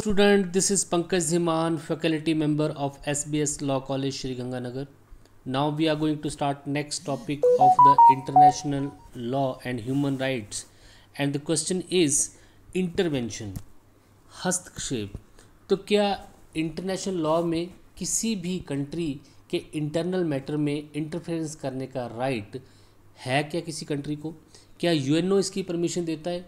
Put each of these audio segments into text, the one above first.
Student this is Pankaj Dhiman faculty member of S B S law college Sriganganagar now we are going to start next topic of the international law and human rights and the question is intervention हस्तक्षेप तो क्या international law में किसी भी country के internal matter में interference करने का राइट right है क्या किसी कंट्री को क्या यू इसकी परमिशन देता है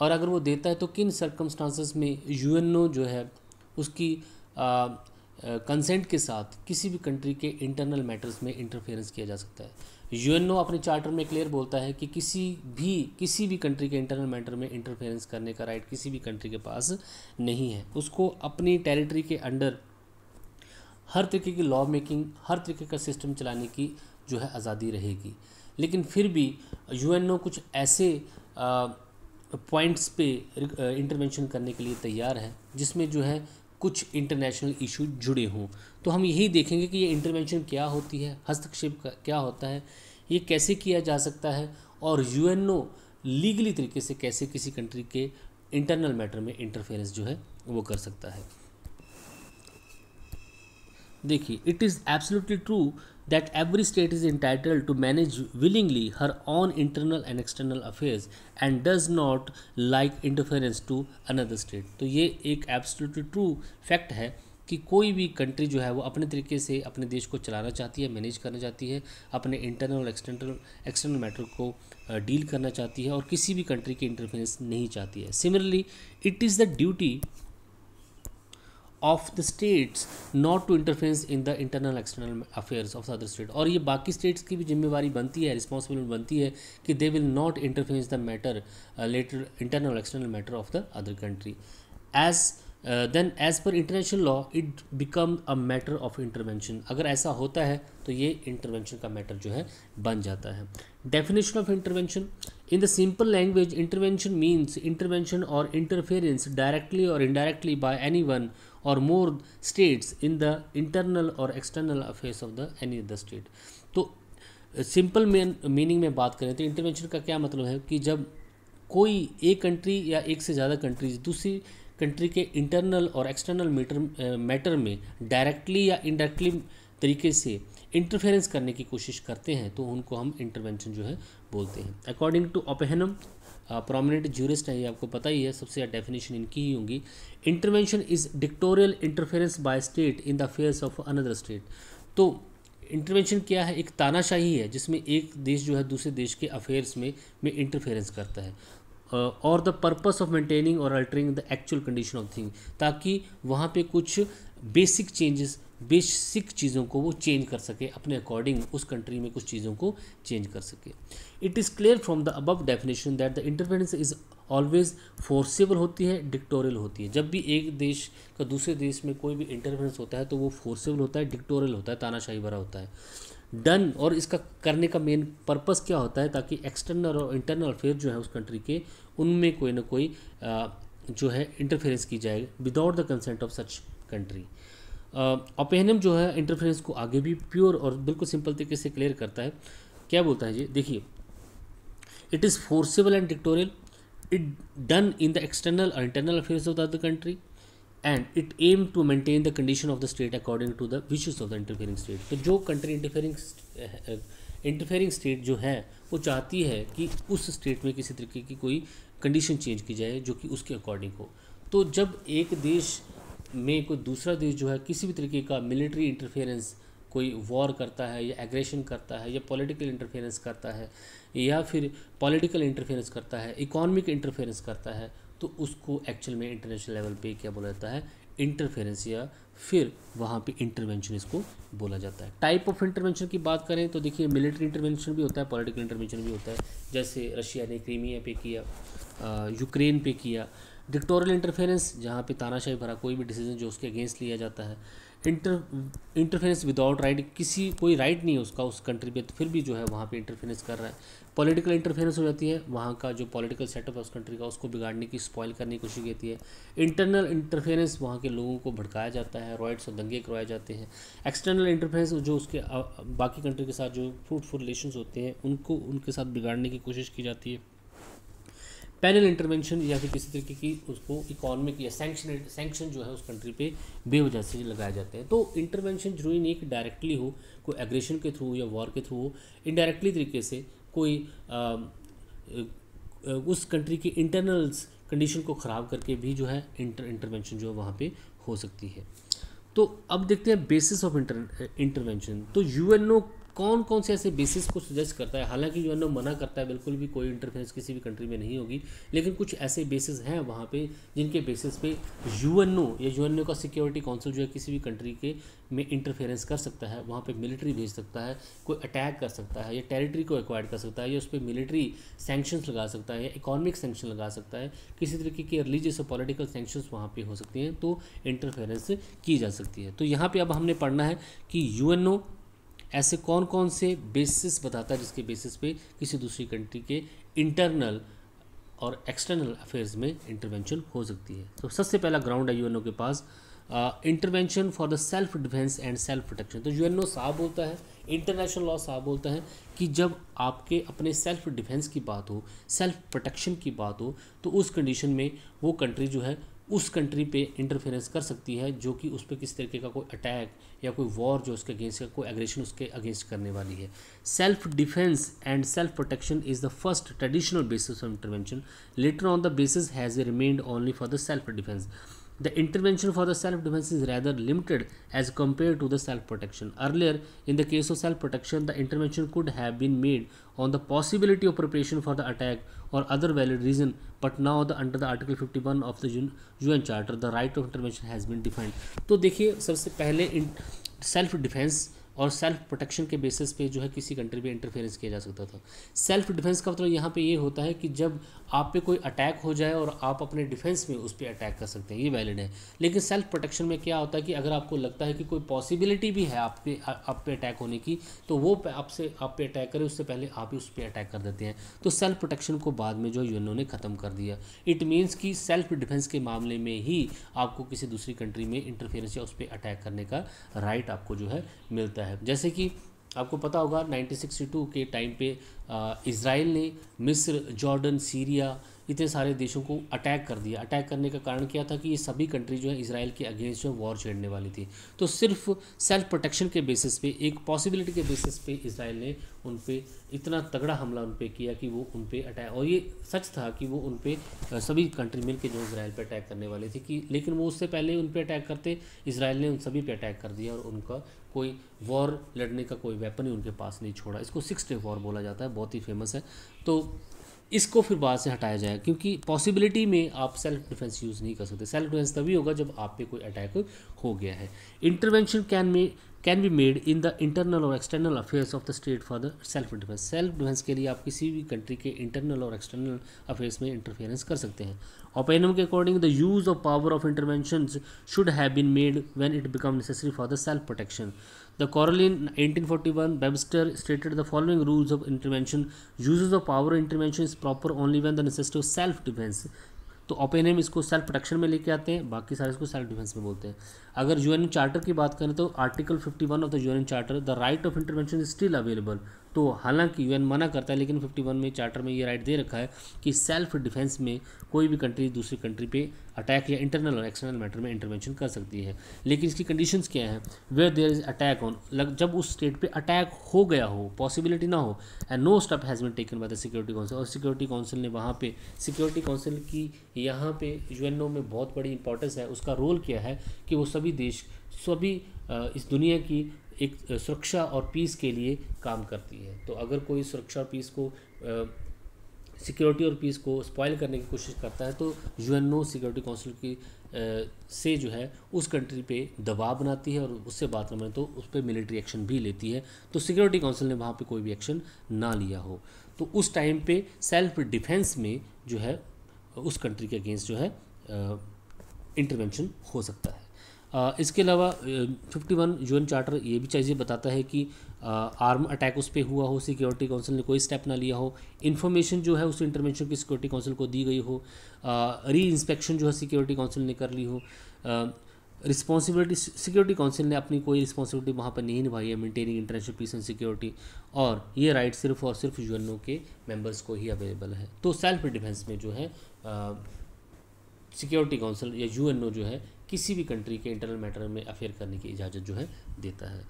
और अगर वो देता है तो किन सर्कमस्टांसिस में यूएनओ जो है उसकी कंसेंट के साथ किसी भी कंट्री के इंटरनल मैटर्स में इंटरफेरेंस किया जा सकता है यूएनओ अपने चार्टर में क्लियर बोलता है कि किसी भी किसी भी कंट्री के इंटरनल मैटर में इंटरफेरेंस करने का राइट किसी भी कंट्री के पास नहीं है उसको अपनी टेरिटरी के अंडर हर तरीके की लॉ मेकिंग हर तरीके का सिस्टम चलाने की जो है आज़ादी रहेगी लेकिन फिर भी यूएनओ कुछ ऐसे आ, पॉइंट्स पे इंटरवेंशन uh, करने के लिए तैयार है जिसमें जो है कुछ इंटरनेशनल इशू जुड़े हों तो हम यही देखेंगे कि ये इंटरवेंशन क्या होती है हस्तक्षेप क्या होता है ये कैसे किया जा सकता है और यूएनओ लीगली तरीके से कैसे किसी कंट्री के इंटरनल मैटर में इंटरफेरेंस जो है वो कर सकता है देखिए it is absolutely true that every state is entitled to manage willingly her own internal and external affairs and does not like interference to another state तो ये एक absolutely true fact है कि कोई भी कंट्री जो है वो अपने तरीके से अपने देश को चलाना चाहती है मैनेज करना चाहती है अपने इंटरनल और एक्सटर्नल एक्सटर्नल मैटर को डील करना चाहती है और किसी भी कंट्री की इंटरफेरेंस नहीं चाहती है similarly it is the duty of the states not to interfere in the internal external affairs of other state और ये बाकी स्टेट्स की भी जिम्मेवारी बनती है रिस्पॉन्सिबिलिटी बनती है कि they will not interfere the matter later internal external matter of the other country as then as per international law it become a matter of intervention अगर ऐसा होता है तो ये इंटरवेंशन का मैटर जो है बन जाता है definition of intervention in the simple language intervention means intervention और इंटरफेरेंस डायरेक्टली और इनडायरेक्टली बाय एनी वन और more states in the internal और external affairs of the any the state तो सिंपल uh, मीनिंग में बात करें तो intervention का क्या मतलब है कि जब कोई एक कंट्री या एक से ज़्यादा कंट्रीज दूसरी कंट्री के इंटरनल और एक्सटर्नल मीटर मैटर में डायरेक्टली या इनडायरेक्टली तरीके से इंटरफेरेंस करने की कोशिश करते हैं तो उनको हम इंटरवेंशन जो है बोलते हैं according to Oppenheim prominent jurist हैं ये आपको पता ही है सबसे ज़्यादा डेफिनेशन इनकी ही होंगी intervention is dictatorial interference by state in the affairs of another state तो इंटरवेंशन क्या है एक तानाशाही है जिसमें एक देश जो है दूसरे देश के अफेयर्स में में इंटरफेरेंस करता है और द पर्पस ऑफ मेंटेनिंग और altering the actual condition of thing ताकि वहाँ पे कुछ बेसिक चेंजेस बेसिक चीज़ों को वो चेंज कर सके अपने अकॉर्डिंग उस कंट्री में कुछ चीज़ों को चेंज कर सके it is clear from the above definition that the interference is always forcible होती है डिक्टोरियल होती है जब भी एक देश का दूसरे देश में कोई भी इंटरफेरेंस होता है तो वो फोर्सेबल होता है डिक्टोरियल होता है तानाशाही भरा होता है डन और इसका करने का मेन पर्पस क्या होता है ताकि एक्सटर्नल और इंटरनल अफेयर जो है उस कंट्री के उनमें कोई ना कोई आ, जो है इंटरफेरेंस की जाए without the consent of such country Oppenheim जो है इंटरफेरेंस को आगे भी प्योर और बिल्कुल सिंपल तरीके से क्लियर करता है क्या बोलता है जी देखिए it is forcible and dictatorial it done in the external और internal affairs of the country and it aim to maintain the condition of the state according to the wishes of the interfering state तो जो country interfering interfering state जो है वो चाहती है कि उस स्टेट में किसी तरीके की कोई कंडीशन चेंज की जाए जो कि उसके अकॉर्डिंग हो तो जब एक देश में कोई दूसरा देश जो है किसी भी तरीके का मिलिट्री इंटरफेरेंस कोई वॉर करता है या एग्रेशन करता है या पॉलिटिकल इंटरफेरेंस करता है या फिर पॉलिटिकल इंटरफेरेंस करता है इकोनॉमिक इंटरफेरेंस करता है तो उसको एक्चुअल में इंटरनेशनल लेवल पे क्या बोला जाता है इंटरफेरेंस या फिर वहाँ पे इंटरवेंशन इसको बोला जाता है टाइप ऑफ इंटरवेंशन की बात करें तो देखिए मिलिट्री इंटरवेंशन भी होता है पॉलिटिकल इंटरवेंशन भी होता है जैसे रशिया ने क्रीमिया पे किया यूक्रेन पे किया डिक्टोरियल इंटरफेरेंस जहाँ पे तानाशाही भरा कोई भी डिसीजन जो उसके अगेंस्ट लिया जाता है इंटर इंटरफेरेंस विदाउट राइट किसी कोई राइट right नहीं है उसका उस कंट्री पे तो फिर भी जो है वहाँ पे इंटरफेरेंस कर रहा है पॉलिटिकल इंटरफेरेंस हो जाती है वहाँ का जो पॉलिटिकल सेटअप है उस कंट्री का उसको बिगाड़ने की स्पॉइल करने की कोशिश की है इंटरनल इंटरफेरेंस वहाँ के लोगों को भड़काया जाता है रॉयट्स और दंगे करवाए जाते हैं एक्सटर्नल इंटरफेरेंस जो उसके बाकी कंट्री के साथ जो फ्रूटफुल रिलेशन होते हैं उनको उनके साथ बिगाड़ने की कोशिश की जाती है पैनल इंटरवेंशन या फिर किसी तरीके की उसको इकोनॉमिक या सेंक्शन सेंक्शन जो है उस कंट्री पे बेवजह से लगाए जाते हैं तो इंटरवेंशन जरूरी नहीं कि डायरेक्टली हो कोई एग्रेशन के थ्रू या वॉर के थ्रू हो इनडायरेक्टली तरीके से कोई आ, उस कंट्री की इंटरनल्स कंडीशन को ख़राब करके भी जो है इंटर इंटरवेंशन जो है वहाँ पर हो सकती है तो अब देखते हैं बेसिस ऑफ इंटर इंटरवेंशन तो यूएनओ कौन कौन से ऐसे बेसिस को सजेस्ट करता है हालांकि यू एन मना करता है बिल्कुल भी कोई इंटरफेरेंस किसी भी कंट्री में नहीं होगी लेकिन कुछ ऐसे बेसिस हैं वहाँ पे जिनके बेसिस पे ओ या यू एन ओ का सिक्योरिटी काउंसिल जो है किसी भी कंट्री के में इंटरफेरेंस कर सकता है वहाँ पे मिलिट्री भेज सकता है कोई अटैक कर सकता है या टेरिटरी को एक्वायर कर सकता है या उस पर मिलिट्री सेंक्शन लगा सकता है या इकोनॉमिक सेंक्शन लगा सकता है किसी तरीके की रिलीजियस और पॉलिटिकल सेंक्शंस वहाँ पर हो सकती हैं तो इंटरफेरेंस की जा सकती है तो यहाँ पर अब हमने पढ़ना है कि यू ऐसे कौन कौन से बेसिस बताता है जिसके बेसिस पे किसी दूसरी कंट्री के इंटरनल और एक्सटर्नल अफेयर्स में इंटरवेंशन हो सकती है तो सबसे पहला ग्राउंड है यूएनओ के पास intervention for the self defence and self protection तो यूएनओ साहब बोलता है इंटरनेशनल लॉ साहब बोलता है कि जब आपके अपने सेल्फ डिफेंस की बात हो सेल्फ प्रोटेक्शन की बात हो तो उस कंडीशन में वो कंट्री जो है उस कंट्री पे इंटरफेरेंस कर सकती है जो कि उस पर किस तरीके का कोई अटैक या कोई वॉर जो उसके अगेंस्ट का कोई एग्रेशन उसके अगेंस्ट करने वाली है self defence and self protection is the first traditional basis of intervention later on the basis has remained only for the self defence the intervention for the self defence is rather limited as compare to the self protection earlier in the case of self protection the intervention could have been made on the possibility of preparation for the attack or other valid reason but now the under the article 51 of the un charter the right of intervention has been defined तो देखिए सबसे पहले self defence और self protection के basis पे जो है किसी कंट्री पे इंटरफेरेंस किया जा सकता था सेल्फ डिफेंस का मतलब यहाँ पे ये यह होता है कि जब आप पे कोई अटैक हो जाए और आप अपने डिफेंस में उस पर अटैक कर सकते हैं ये वैलिड है लेकिन सेल्फ प्रोटेक्शन में क्या होता है कि अगर आपको लगता है कि कोई पॉसिबिलिटी भी है आपके आप पे अटैक होने की तो वो आपसे आप पे अटैक करें उससे पहले आप ही उस पर अटैक कर देते हैं तो सेल्फ प्रोटेक्शन को बाद में जो यूनो ने ख़त्म कर दिया इट मीन्स कि सेल्फ डिफेंस के मामले में ही आपको किसी दूसरी कंट्री में इंटरफेरेंस या उस पर अटैक करने का राइट आपको जो है मिलता है जाता है जैसे कि आपको पता होगा 1962 के टाइम पे इसराइल ने मिस्र जॉर्डन सीरिया इतने सारे देशों को अटैक कर दिया अटैक करने का कारण क्या था कि ये सभी कंट्री जो है इसराइल के अगेंस्ट जो है वॉर छेड़ने वाली थी तो सिर्फ सेल्फ प्रोटेक्शन के बेसिस पे एक पॉसिबिलिटी के बेसिस पे इसराइल ने उन पर इतना तगड़ा हमला उन पर किया कि वो उन पर अटैक और ये सच था कि वो उन पर सभी कंट्री मिल के जो इसराइल पर अटैक करने वाले थे कि लेकिन वो उससे पहले उन पर अटैक करते इसराइल ने उन सभी पर अटैक कर दिया और उनका कोई वॉर लड़ने का कोई वेपन ही उनके पास नहीं छोड़ा इसको सिक्स डे वॉर बोला जाता है बहुत ही फेमस है तो इसको फिर बाद से हटाया जाएगा क्योंकि पॉसिबिलिटी में आप सेल्फ डिफेंस यूज़ नहीं कर सकते सेल्फ डिफेंस तभी होगा जब आप पे कोई अटैक हो गया है इंटरवेंशन कैन में can be made in the internal और external affairs of the state for the self defence self defence के लिए आप किसी भी कंट्री के इंटरनल और एक्सटर्नल अफेयर्स में इंटरफेरेंस कर सकते हैं ओपेनम के according the use of power of intervention should have been made when it become necessary for the self protection The Coral in 1841, Webster stated the following rules of intervention. Uses of power intervention is proper only when the necessity of self defense. तो Oppenheim इसको self protection में लेके आते हैं बाकी सारे इसको self defence में बोलते हैं अगर यूएन चार्टर की बात करें तो article 51 of the UN charter the right of intervention is still available तो हालांकि यूएन मना करता है लेकिन 51 में चार्टर में ये राइट दे रखा है कि सेल्फ डिफेंस में कोई भी कंट्री दूसरी कंट्री पे अटैक या इंटरनल और एक्सटर्नल मैटर में इंटरवेंशन कर सकती है लेकिन इसकी कंडीशन क्या हैं where there is attack on लग जब उस स्टेट पर अटैक हो गया हो पॉसिबिलिटी ना हो and no step has been taken by the security council और सिक्योरिटी काउंसिल ने वहाँ पर सिक्योरिटी काउंसिल की यहाँ पर यू में बहुत बड़ी इंपॉर्टेंस है उसका रोल क्या है कि वो सभी देश सभी इस दुनिया की एक सुरक्षा और पीस के लिए काम करती है तो अगर कोई सुरक्षा और पीस को सिक्योरिटी और पीस को स्पॉइल करने की कोशिश करता है तो यूएनओ सिक्योरिटी काउंसिल की से जो है उस कंट्री पे दबाव बनाती है और उससे बात करें तो उस पर मिलिट्री एक्शन भी लेती है तो सिक्योरिटी काउंसिल ने वहाँ पे कोई भी एक्शन ना लिया हो तो उस टाइम पे सेल्फ डिफेंस में जो है उस कंट्री के अगेंस्ट जो है इंटरवेंशन हो सकता है इसके अलावा फिफ्टी वन यूएन चार्टर ये भी चाहिए बताता है कि आर्म अटैक उस पर हुआ हो सिक्योरिटी काउंसिल ने कोई स्टेप ना लिया हो इन्फॉर्मेशन जो है उस इंटरवेंशन की सिक्योरिटी काउंसिल को दी गई हो री इंस्पेक्शन जो है सिक्योरिटी काउंसिल ने कर ली हो रिस्पॉन्सिबिलिटी सिक्योरिटी काउंसिल ने अपनी कोई रिस्पॉन्सिबिलिटी वहाँ पर नहीं निभाई है maintaining international peace and security और ये राइट सिर्फ और सिर्फ यू के मेंबर्स को ही अवेलेबल है तो सेल्फ डिफेंस में जो है सिक्योरिटी काउंसिल या यू जो है किसी भी कंट्री के इंटरनल मैटर में अफेयर करने की इजाज़त जो है देता है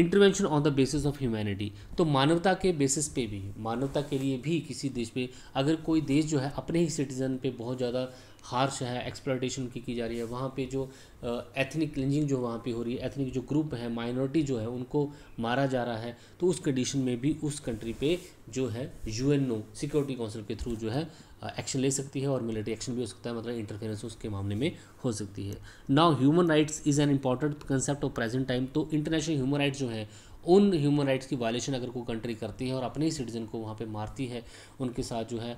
intervention on the basis of humanity तो मानवता के बेसिस पे भी मानवता के लिए भी किसी देश में अगर कोई देश जो है अपने ही सिटीज़न पे बहुत ज़्यादा हार्श है एक्सप्लाटेशन की की जा रही है वहाँ पे जो एथनिक क्लिंजिंग जो वहाँ पे हो रही है एथनिक जो ग्रुप है माइनॉरिटी जो है उनको मारा जा रहा है तो उस कंडीशन में भी उस कंट्री पे जो है यूएनओ सिक्योरिटी काउंसिल के थ्रू जो है एक्शन ले सकती है और मिलिट्री एक्शन भी हो सकता है मतलब इंटरफेरेंस उसके मामले में हो सकती है now human rights is an important concept of present time तो इंटरनेशनल ह्यूमन राइट्स जो है उन ह्यूमन राइट्स की वायलेशन अगर कोई कंट्री करती है और अपने ही सिटीज़न को वहाँ पे मारती है उनके साथ जो है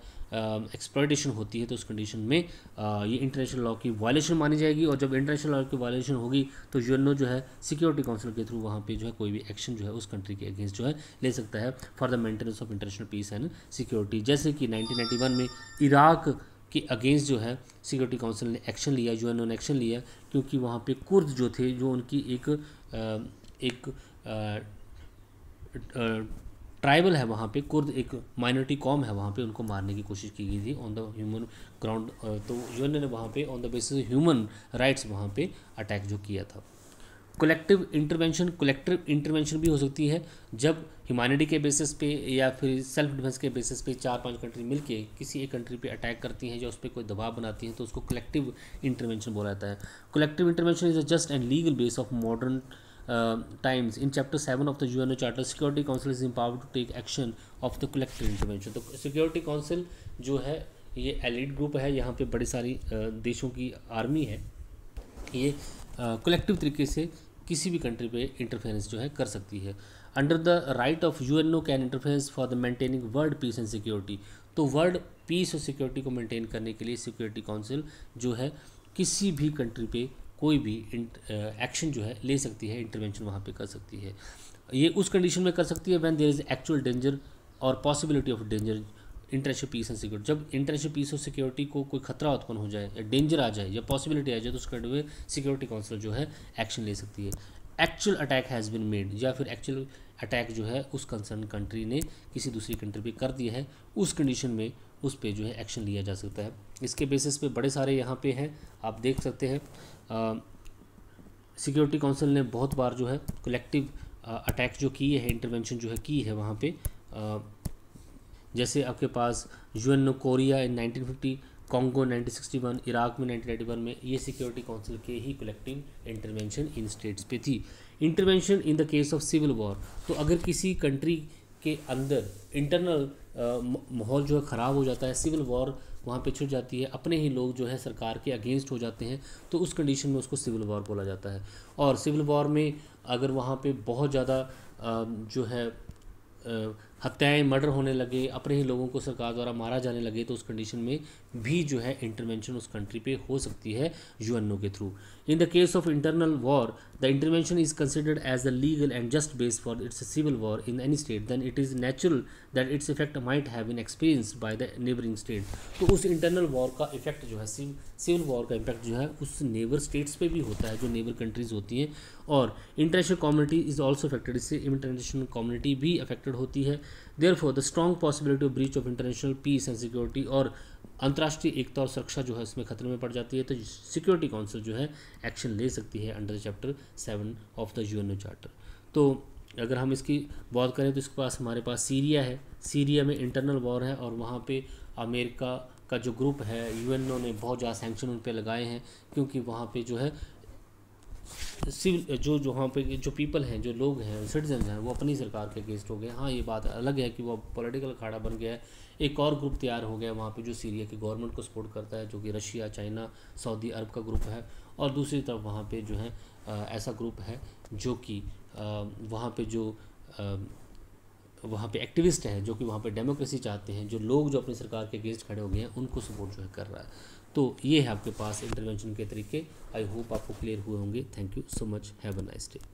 एक्सप्लाइटेशन होती है तो उस कंडीशन में आ, ये इंटरनेशनल लॉ की वायलेशन मानी जाएगी और जब इंटरनेशनल लॉ की वायलेशन होगी तो यूएनओ जो है सिक्योरिटी काउंसिल के थ्रू वहाँ पर जो है कोई भी एक्शन जो है उस कंट्री के अगेंस्ट जो है ले सकता है for the maintenance of international peace and security जैसे कि नाइनटीन में इराक़ के अगेंस्ट जो है सिक्योरिटी काउंसिल ने एक्शन लिया यू ने एक्शन लिया क्योंकि वहाँ पर कुर्द जो थे जो उनकी एक एक ट्राइबल है वहाँ पे कुर्द एक माइनॉरिटी कॉम है वहाँ पे उनको मारने की कोशिश की गई थी ऑन द ह्यूमन ग्राउंड तो यू ने वहाँ पे on the basis human rights वहाँ पे अटैक जो किया था कलेक्टिव इंटरवेंशन कलेक्टिव इंटरवेंशन भी हो सकती है जब ह्यूमैनिटी के बेसिस पे या फिर सेल्फ डिफेंस के बेसिस पे चार पांच कंट्री मिलके किसी एक कंट्री पे अटैक करती हैं या उस पर कोई दबाव बनाती हैं तो उसको कलेक्टिव इंटरवेंशन बोला जाता है collective intervention is a just and legal base of modern in chapter seven of the U N O charter security council is empower to take action of the collective intervention तो security council जो है ये एलिड group है यहाँ पे बड़े सारी देशों की आर्मी है ये कलेक्टिव तरीके से किसी भी कंट्री पे इंटरफेरेंस जो है कर सकती है under the right of U N O can interference for the maintaining world peace and security तो वर्ल्ड पीस और सिक्योरिटी को मेंटेन करने के लिए सिक्योरिटी काउंसिल जो है किसी भी कंट्री पे कोई भी एक्शन जो है ले सकती है इंटरवेंशन वहाँ पे कर सकती है ये उस कंडीशन में कर सकती है when there is actual danger और possibility of danger international peace and security जब इंटरनेशनल पीस और सिक्योरिटी को कोई खतरा उत्पन्न हो जाए या डेंजर आ जाए या पॉसिबिलिटी आ जाए तो उसके में सिक्योरिटी काउंसिल जो है एक्शन ले सकती है actual attack has been made या फिर एक्चुअल अटैक जो है उस कंसर्न कंट्री ने किसी दूसरी कंट्री पे कर दिया है उस कंडीशन में उस पे जो है एक्शन लिया जा सकता है इसके बेसिस पे बड़े सारे यहाँ पे हैं आप देख सकते हैं सिक्योरिटी काउंसिल ने बहुत बार जो है कलेक्टिव अटैक जो किए हैं इंटरवेंशन जो है की है वहाँ पे आ, जैसे आपके पास UN Korea in 1950 Congo 1961 Iraq में 1991 में ये सिक्योरिटी काउंसिल के ही कलेक्टिव इंटरवेंशन इन स्टेट्स पे थी intervention in the case of civil war तो अगर किसी कंट्री के अंदर इंटरनल माहौल जो है ख़राब हो जाता है सिविल वॉर वहाँ पे छुट जाती है अपने ही लोग जो है सरकार के अगेंस्ट हो जाते हैं तो उस कंडीशन में उसको सिविल वॉर बोला जाता है और सिविल वॉर में अगर वहाँ पे बहुत ज़्यादा जो है हत्याएं मर्डर होने लगे अपने ही लोगों को सरकार द्वारा मारा जाने लगे तो उस कंडीशन में भी जो है इंटरवेंशन उस कंट्री पे हो सकती है यूएनओ के through in the case of internal war the intervention is considered as a legal and just base for it's a civil war in any state then it is natural that its effect might have in experience by the neighbouring state तो उस internal war का effect जो है civil war का effect जो है उस neighbour states पे भी होता है जो नेबर कंट्रीज होती हैं और international community is also affected इससे इंटरनेशनल कम्युनिटी भी अफेक्टेड होती है for the strong possibility of breach of international peace and security और अंतर्राष्ट्रीय एकता और सुरक्षा जो है इसमें खतरे में पड़ जाती है तो सिक्योरिटी काउंसिल जो है एक्शन ले सकती है under chapter seven of the U charter तो अगर हम इसकी बात करें तो इसके पास हमारे पास सीरिया है सीरिया में इंटरनल वॉर है और वहाँ पे अमेरिका का जो ग्रुप है ओ ने बहुत ज़्यादा सेंक्शन उन पर लगाए हैं क्योंकि वहाँ पर जो है सिविल जो जो वहाँ पे जो पीपल हैं जो लोग हैं सिटीजन हैं वो अपनी सरकार के अगेंस्ट हो गए हाँ ये बात अलग है कि वो पॉलिटिकल अखाड़ा बन गया है एक और ग्रुप तैयार हो गया है वहाँ पर जो सीरिया की गवर्नमेंट को सपोर्ट करता है जो कि रशिया चाइना सऊदी अरब का ग्रुप है और दूसरी तरफ वहाँ पर जो है ऐसा ग्रुप है जो कि वहाँ पर जो वहाँ पे एक्टिविस्ट हैं जो कि वहाँ पे डेमोक्रेसी चाहते हैं जो लोग जो अपनी सरकार के अगेंस्ट खड़े हो गए हैं उनको सपोर्ट जो है कर रहा है तो ये है आपके पास इंटरवेंशन के तरीके आई होप आपको क्लियर हुए होंगे thank you so much have a nice day